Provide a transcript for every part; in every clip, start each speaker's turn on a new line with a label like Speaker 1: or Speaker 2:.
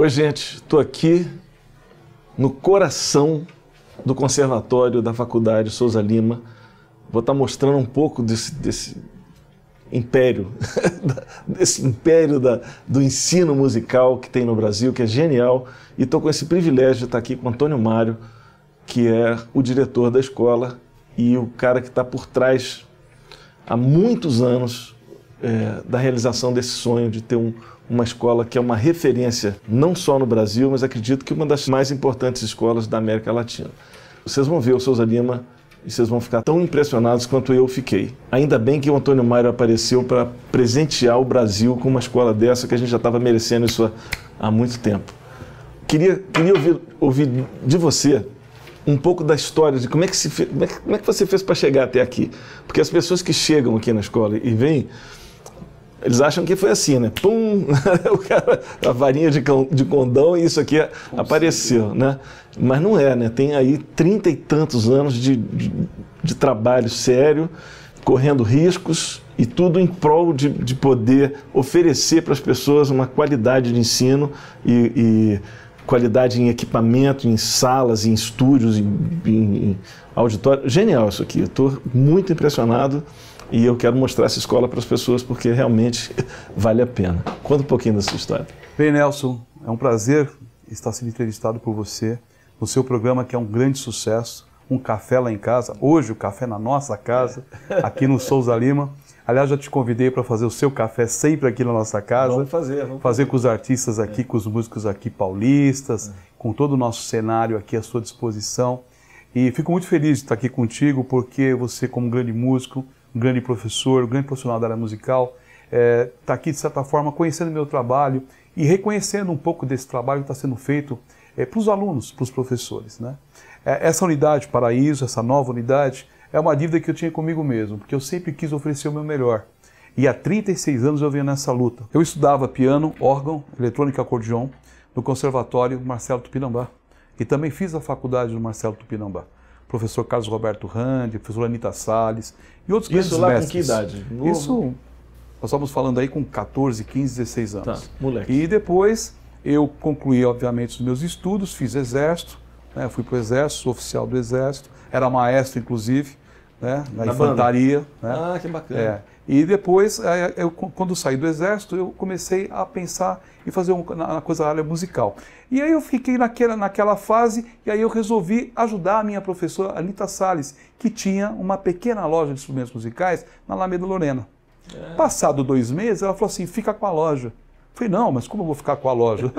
Speaker 1: Oi, gente, estou aqui no coração do conservatório da Faculdade Souza Lima. Vou estar tá mostrando um pouco desse, desse império, desse império da, do ensino musical que tem no Brasil, que é genial. E estou com esse privilégio de estar tá aqui com Antônio Mário, que é o diretor da escola e o cara que está por trás há muitos anos é, da realização desse sonho de ter um, uma escola que é uma referência não só no Brasil, mas acredito que uma das mais importantes escolas da América Latina. Vocês vão ver o Souza Lima e vocês vão ficar tão impressionados quanto eu fiquei. Ainda bem que o Antônio Mário apareceu para presentear o Brasil com uma escola dessa que a gente já estava merecendo isso há muito tempo. Queria, queria ouvir, ouvir de você um pouco da história de como é que, se, como é como é que você fez para chegar até aqui. Porque as pessoas que chegam aqui na escola e vêm eles acham que foi assim, né? Pum! o cara, a varinha de, de condão e isso aqui é, apareceu, né? Mas não é, né? Tem aí trinta e tantos anos de, de, de, trabalho sério, correndo riscos e tudo em prol de, de poder oferecer para as pessoas uma qualidade de ensino e, e qualidade em equipamento, em salas, em estúdios, em, em, em auditório. Genial isso aqui. Estou muito impressionado. E eu quero mostrar essa escola para as pessoas porque realmente vale a pena. Conta um pouquinho dessa história.
Speaker 2: Bem, Nelson, é um prazer estar sendo entrevistado por você no seu programa que é um grande sucesso, um café lá em casa. Hoje o café na nossa casa, é. aqui no Souza Lima. Aliás, já te convidei para fazer o seu café sempre aqui na nossa casa. Vamos fazer, vamos fazer. com os artistas aqui, é. com os músicos aqui paulistas, é. com todo o nosso cenário aqui à sua disposição. E fico muito feliz de estar aqui contigo, porque você, como grande músico, um grande professor, um grande profissional da área musical, está é, tá aqui, de certa forma, conhecendo meu trabalho e reconhecendo um pouco desse trabalho que está sendo feito é, para os alunos, para os professores. Né? É, essa unidade Paraíso, essa nova unidade, é uma dívida que eu tinha comigo mesmo, porque eu sempre quis oferecer o meu melhor. E há 36 anos eu venho nessa luta. Eu estudava piano, órgão, eletrônica, acordeon no Conservatório Marcelo Tupinambá. E também fiz a faculdade do Marcelo Tupinambá professor Carlos Roberto Randi, professor Anita Salles e outros Isso grandes lá mestres. Isso com que idade? Isso, nós estamos falando aí com 14, 15, 16 anos. Tá, moleque. E depois eu concluí, obviamente, os meus estudos, fiz exército, né? fui para o exército, sou oficial do exército, era maestro, inclusive, né, na, na infantaria. Né? Ah, que bacana. É. E depois, é, eu, quando saí do exército, eu comecei a pensar em fazer uma, coisa área musical. E aí eu fiquei naquela, naquela fase e aí eu resolvi ajudar a minha professora Anitta Salles, que tinha uma pequena loja de instrumentos musicais na Alameda Lorena. É. Passado dois meses, ela falou assim, fica com a loja falei, não, mas como eu vou ficar com a loja?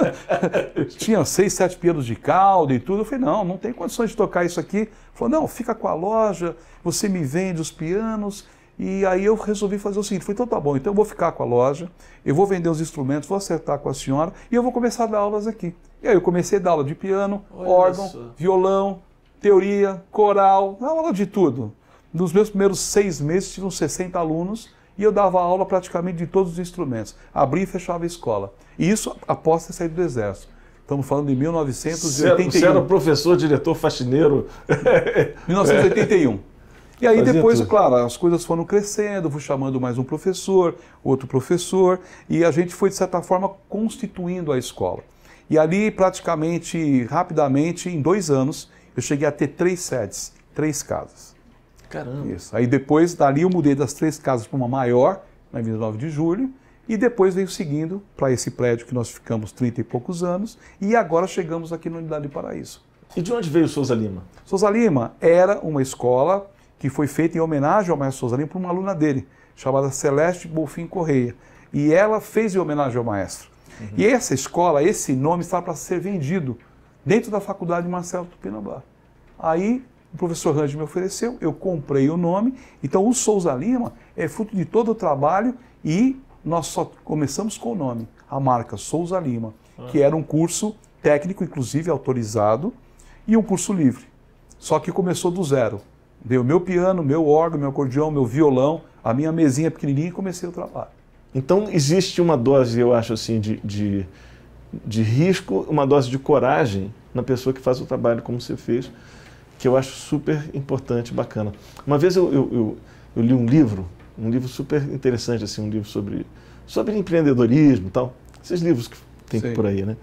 Speaker 2: Tinha seis, sete pianos de caldo e tudo. Eu falei, não, não tem condições de tocar isso aqui. Ele falou, não, fica com a loja, você me vende os pianos. E aí eu resolvi fazer o seguinte, falei, então tá bom, então eu vou ficar com a loja, eu vou vender os instrumentos, vou acertar com a senhora e eu vou começar a dar aulas aqui. E aí eu comecei a dar aula de piano, Olha órgão, isso. violão, teoria, coral, aula de tudo. Nos meus primeiros seis meses, tive uns 60 alunos e eu dava aula praticamente de todos os instrumentos. Abria e fechava a escola. E isso após ter saído do Exército. Estamos falando de 1981. Você era professor, diretor, faxineiro. 1981.
Speaker 1: E aí Fazia depois, tudo.
Speaker 2: claro, as coisas foram crescendo, fui chamando mais um professor, outro professor, e a gente foi, de certa forma, constituindo a escola. E ali, praticamente, rapidamente, em dois anos, eu cheguei a ter três sedes, três casas. Caramba. Isso. Aí depois, dali eu mudei das três casas para uma maior, na 29 de julho, e depois veio seguindo para esse prédio que nós ficamos 30 e poucos anos, e agora chegamos aqui na Unidade de Paraíso. E de onde veio o Souza Lima? Souza Lima era uma escola que foi feita em homenagem ao Maestro Souza Lima por uma aluna dele, chamada Celeste Bolfin Correia. E ela fez em homenagem ao maestro. Uhum. E essa escola, esse nome, estava para ser vendido dentro da faculdade Marcelo Tupinambá. Aí o professor Range me ofereceu, eu comprei o nome. Então, o Souza Lima é fruto de todo o trabalho e nós só começamos com o nome, a marca Souza Lima, ah. que era um curso técnico, inclusive autorizado, e um curso livre. Só que começou do zero. Deu meu piano, meu órgão, meu acordeão, meu violão, a minha mesinha pequenininha e comecei o trabalho. Então, existe uma
Speaker 1: dose, eu acho assim, de, de, de risco, uma dose de coragem na pessoa que faz o trabalho como você fez que eu acho super importante, bacana. Uma vez eu, eu, eu, eu li um livro, um livro super interessante, assim, um livro sobre, sobre empreendedorismo e tal, esses livros que tem Sim. por aí, né?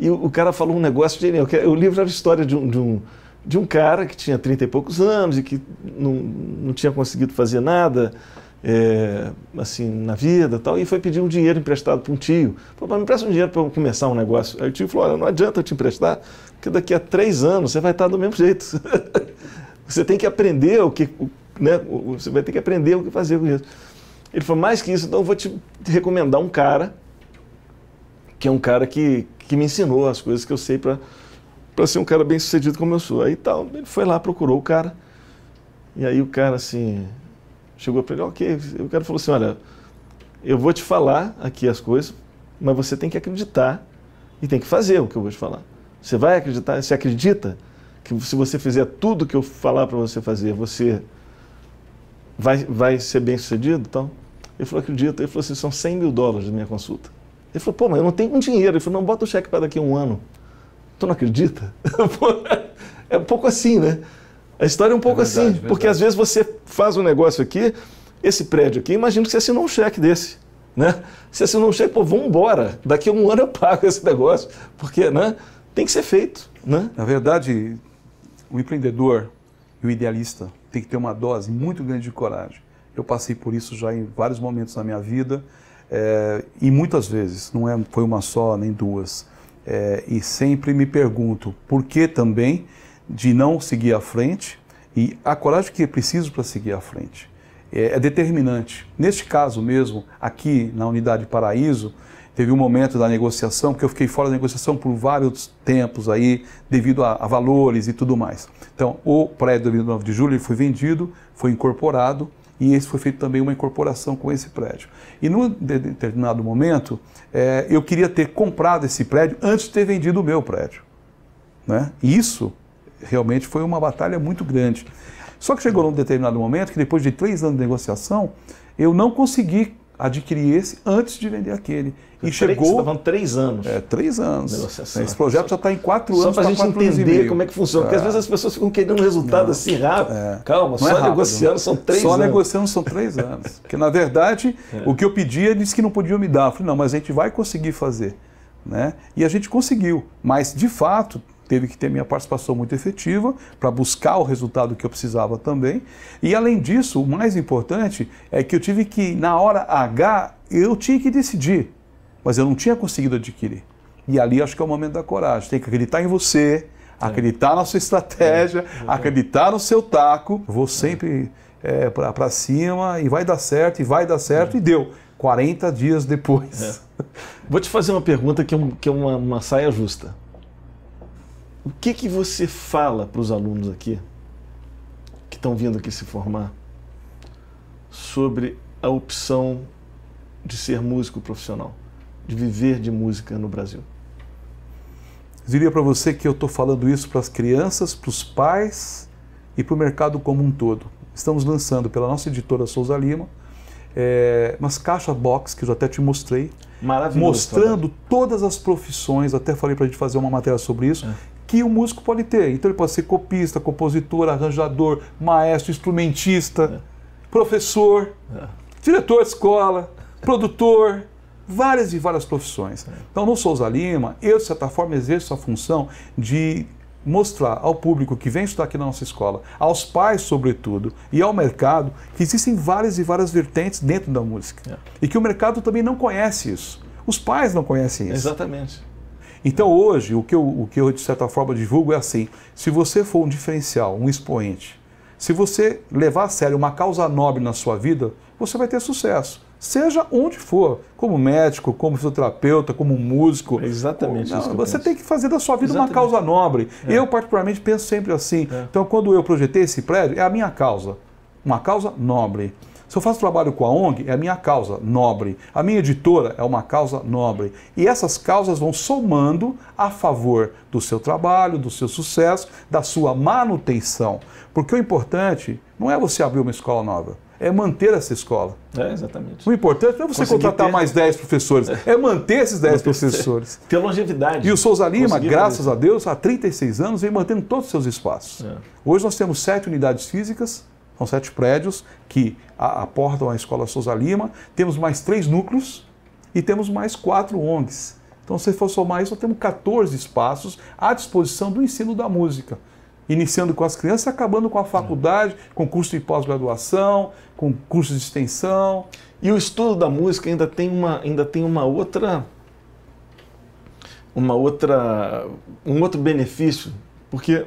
Speaker 1: E o, o, cara falou um negócio genial, que é, o livro era é a história de um, de um, de um cara que tinha 30 e poucos anos e que não, não tinha conseguido fazer nada, é, assim, na vida tal, e foi pedir um dinheiro emprestado para um tio. Falou, me empresta um dinheiro para eu começar um negócio. Aí o tio falou, olha, não adianta eu te emprestar, que daqui a três anos você vai estar do mesmo jeito. você tem que aprender o que. Né? Você vai ter que aprender o que fazer com isso. Ele falou, mais que isso, então eu vou te recomendar um cara, que é um cara que, que me ensinou as coisas que eu sei para para ser um cara bem sucedido como eu sou. Aí tal, ele foi lá, procurou o cara. E aí o cara assim chegou para ele, ok. O cara falou assim, olha, eu vou te falar aqui as coisas, mas você tem que acreditar e tem que fazer o que eu vou te falar. Você vai acreditar? Você acredita que se você fizer tudo que eu falar para você fazer, você vai, vai ser bem sucedido? Então, ele falou, acredito. Ele falou assim, são 100 mil dólares da minha consulta. Ele falou, pô, mas eu não tenho um dinheiro. Ele falou, não, bota o cheque para daqui a um ano. Tu não acredita? é um pouco assim, né? A história é um pouco é verdade, assim, verdade. porque às vezes você faz um negócio aqui, esse prédio aqui, imagino que você assinou um cheque desse, né? Você assinou um cheque, pô, vamos embora, daqui a um ano eu pago esse negócio, porque, né? tem que ser feito.
Speaker 2: Né? Na verdade, o empreendedor e o idealista tem que ter uma dose muito grande de coragem. Eu passei por isso já em vários momentos na minha vida é, e muitas vezes, não é, foi uma só nem duas. É, e sempre me pergunto por que também de não seguir à frente e a coragem que é preciso para seguir à frente é, é determinante. Neste caso mesmo, aqui na Unidade Paraíso, Teve um momento da negociação, que eu fiquei fora da negociação por vários tempos aí, devido a, a valores e tudo mais. Então, o prédio do 29 de julho foi vendido, foi incorporado, e esse foi feito também uma incorporação com esse prédio. E num determinado momento, é, eu queria ter comprado esse prédio antes de ter vendido o meu prédio. Né? E isso realmente foi uma batalha muito grande. Só que chegou num determinado momento que, depois de três anos de negociação, eu não consegui adquirir esse antes de vender aquele. E três, chegou. estavam tá três anos. É, três anos. Negociação. Esse projeto já está em quatro só anos. Só para a tá gente entender como é que funciona. É. Porque às é. vezes as
Speaker 1: pessoas ficam querendo um resultado não. assim
Speaker 2: rápido. É. Calma, não é só é rápido, negociando não. são três só anos. Só negociando são três anos. Porque, na verdade, é. o que eu pedi, ele disse que não podia me dar. Eu falei, não, mas a gente vai conseguir fazer. Né? E a gente conseguiu. Mas, de fato, teve que ter minha participação muito efetiva para buscar o resultado que eu precisava também. E além disso, o mais importante é que eu tive que, na hora H, eu tinha que decidir, mas eu não tinha conseguido adquirir. E ali acho que é o momento da coragem. Tem que acreditar em você, é. acreditar é. na sua estratégia, é. acreditar no seu taco. Vou sempre é, para cima e vai dar certo, e vai dar certo, é. e deu. 40 dias depois. É. Vou te fazer uma pergunta que é, um, que é uma, uma saia justa. O que,
Speaker 1: que você fala para os alunos aqui, que estão vindo aqui se formar, sobre a opção de ser músico profissional,
Speaker 2: de viver de música no Brasil? Eu diria para você que eu estou falando isso para as crianças, para os pais e para o mercado como um todo. Estamos lançando pela nossa editora Souza Lima é, eh, umas caixa box que eu até te mostrei. Maravilhoso. Mostrando todas as profissões, até falei para a gente fazer uma matéria sobre isso, é que o músico pode ter. Então ele pode ser copista, compositor, arranjador, maestro, instrumentista, é. professor, é. diretor de escola, produtor, várias e várias profissões. É. Então no Souza Lima, eu de certa forma exerço a função de mostrar ao público que vem estudar aqui na nossa escola, aos pais sobretudo, e ao mercado, que existem várias e várias vertentes dentro da música. É. E que o mercado também não conhece isso. Os pais não conhecem isso. Exatamente. Então hoje, o que, eu, o que eu de certa forma divulgo é assim: se você for um diferencial, um expoente, se você levar a sério uma causa nobre na sua vida, você vai ter sucesso. Seja onde for, como médico, como fisioterapeuta, como músico. É exatamente. não, você penso. tem que fazer da sua vida exatamente. uma causa nobre. É. Eu, particularmente, penso sempre assim. É. Então, quando eu projetei esse prédio, é a minha causa. Uma causa nobre. Se eu faço trabalho com a ONG, é a minha causa nobre. A minha editora é uma causa nobre. E essas causas vão somando a favor do seu trabalho, do seu sucesso, da sua manutenção. Porque o importante não é você abrir uma escola nova é manter essa escola. É, exatamente. O importante não é você Conseguir contratar ter... mais 10 professores, é. é manter esses 10 professores. Ter longevidade. E o Souza Lima, Conseguir graças a Deus, há 36 anos, vem mantendo todos os seus espaços. É. Hoje nós temos sete unidades físicas, são sete prédios que aportam a Escola Souza Lima. Temos mais três núcleos e temos mais quatro ONGs. Então, se for somar isso, nós temos 14 espaços à disposição do ensino da música. Iniciando com as crianças, acabando com a faculdade, com curso de pós-graduação, com curso de extensão. E o estudo da música ainda tem uma, ainda tem uma
Speaker 1: outra uma outra um outro benefício, porque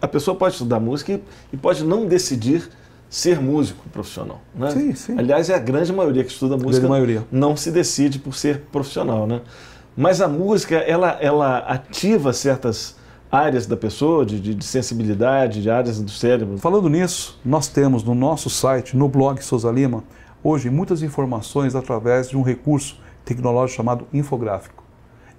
Speaker 1: a pessoa pode estudar música e, e pode não decidir ser músico profissional. Né? Sim, sim. Aliás, é a grande maioria que estuda música não se decide por ser profissional. Né? Mas a música, ela, ela ativa certas áreas
Speaker 2: da pessoa, de, de, sensibilidade, de áreas do cérebro. Falando nisso, nós temos no nosso site, no blog Souza Lima, hoje muitas informações através de um recurso tecnológico chamado infográfico.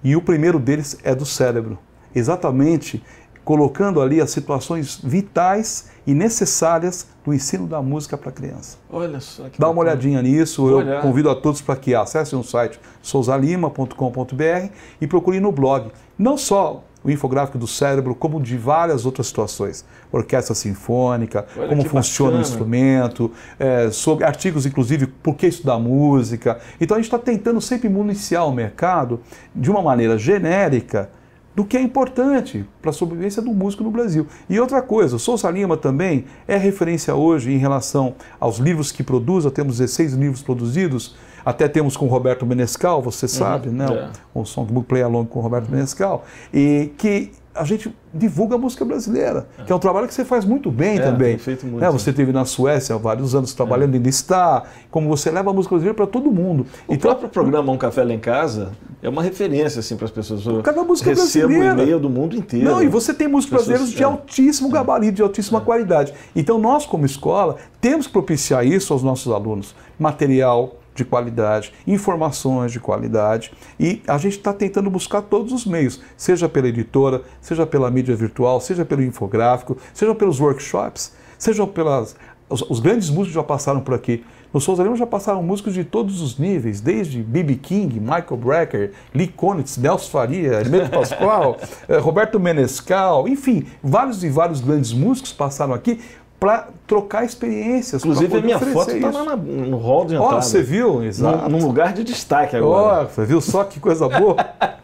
Speaker 2: E o primeiro deles é do cérebro. Exatamente colocando ali as situações vitais e necessárias do ensino da música para a criança.
Speaker 1: Olha só que
Speaker 2: Dá uma bacana. olhadinha nisso, Vou eu olhar. convido a todos para que acessem o site souzalima.com.br e procurem no blog não só o infográfico do cérebro, como de várias outras situações. Orquestra sinfônica, Olha como funciona bacana. o instrumento, é, sobre artigos, inclusive, por que estudar música. Então a gente está tentando sempre municiar o mercado de uma maneira genérica do que é importante para a sobrevivência do músico no Brasil. E outra coisa, o Souza Lima também é referência hoje em relação aos livros que produz, já temos 16 livros produzidos, até temos com Roberto Menescal, você sabe, uhum, né? É. O, o Songbook Play Along com Roberto uhum. Menescal, e que a gente divulga a música brasileira, é. que é um trabalho que você faz muito bem é, também. Feito muito, né, é, você teve na Suécia há vários anos trabalhando, é. ainda está, como você leva a música brasileira para todo mundo. O então, próprio programa Um Café Lá em
Speaker 1: Casa é uma referência assim, para as pessoas. Eu cada música é brasileira. um e-mail do mundo inteiro. Não, e você tem músicos brasileira brasileiros de
Speaker 2: é. altíssimo é. gabarito, de altíssima qualidade. Então nós, como escola, temos que propiciar isso aos nossos alunos. Material, de qualidade, informações de qualidade e a gente está tentando buscar todos os meios, seja pela editora, seja pela mídia virtual, seja pelo infográfico, seja pelos workshops, seja pelas os, os, grandes músicos já passaram por aqui. No Souza Lima já passaram músicos de todos os níveis, desde B.B. King, Michael Brecker, Lee Konitz, Nelson Faria, Hermeto Pascoal, eh, Roberto Menescal, enfim, vários e vários grandes músicos passaram aqui para trocar experiências. Inclusive, a minha foto está lá
Speaker 1: no hall de entrada. Ó, você viu? Exato. Num,
Speaker 2: num, lugar de destaque agora. Ó, você viu só que coisa boa?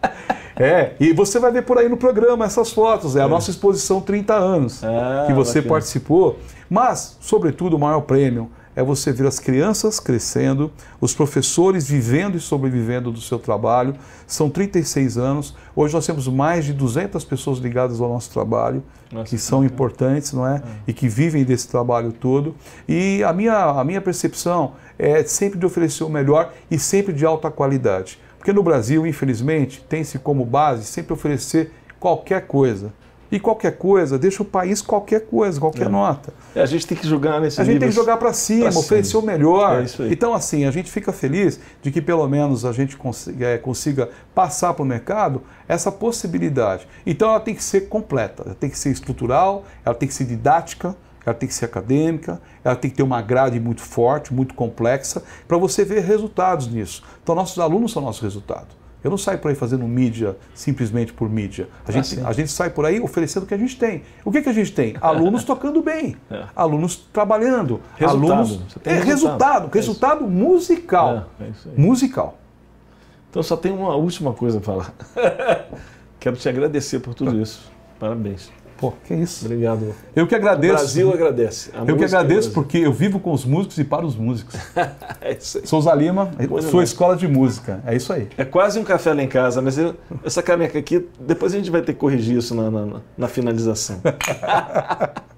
Speaker 2: é, e você vai ver por aí no programa essas fotos. É a é. nossa exposição 30 anos ah, que você bacana. participou. Mas, sobretudo, o maior prêmio, é você ver as crianças crescendo, os professores vivendo e sobrevivendo do seu trabalho. São 36 anos. Hoje nós temos mais de 200 pessoas ligadas ao nosso trabalho, Nossa, que são importantes, não é? é? E que vivem desse trabalho todo. E a minha, a minha percepção é sempre de oferecer o melhor e sempre de alta qualidade. Porque no Brasil, infelizmente, tem-se como base sempre oferecer qualquer coisa. E qualquer coisa, deixa o país qualquer coisa, qualquer é. nota. É, a gente tem que jogar nesse A gente tem que jogar para cima, cima, oferecer o melhor. É então, assim, a gente fica feliz de que pelo menos a gente consiga, é, consiga passar para o mercado essa possibilidade. Então, ela tem que ser completa, ela tem que ser estrutural, ela tem que ser didática, ela tem que ser acadêmica, ela tem que ter uma grade muito forte, muito complexa, para você ver resultados nisso. Então, nossos alunos são nosso resultado. Eu não saio por aí fazendo mídia simplesmente por mídia. A ah, gente, ah, a gente sai por aí oferecendo o que a gente tem. O que, que a gente tem? Alunos tocando bem, é. alunos trabalhando, resultado. alunos. é resultado, resultado, é resultado é musical. É musical. Então
Speaker 1: só tem uma última coisa a falar. Quero te agradecer por tudo isso. Parabéns.
Speaker 2: Pô, que isso. Obrigado. Eu que agradeço. O Brasil
Speaker 1: agradece. A eu que é agradeço é
Speaker 2: porque eu vivo com os músicos e para os músicos.
Speaker 1: é isso
Speaker 2: aí. Souza Lima, sua escola de música. É isso aí. É
Speaker 1: quase um café lá em casa, mas eu, essa caneca aqui, depois a gente vai ter que corrigir isso na, na, na finalização.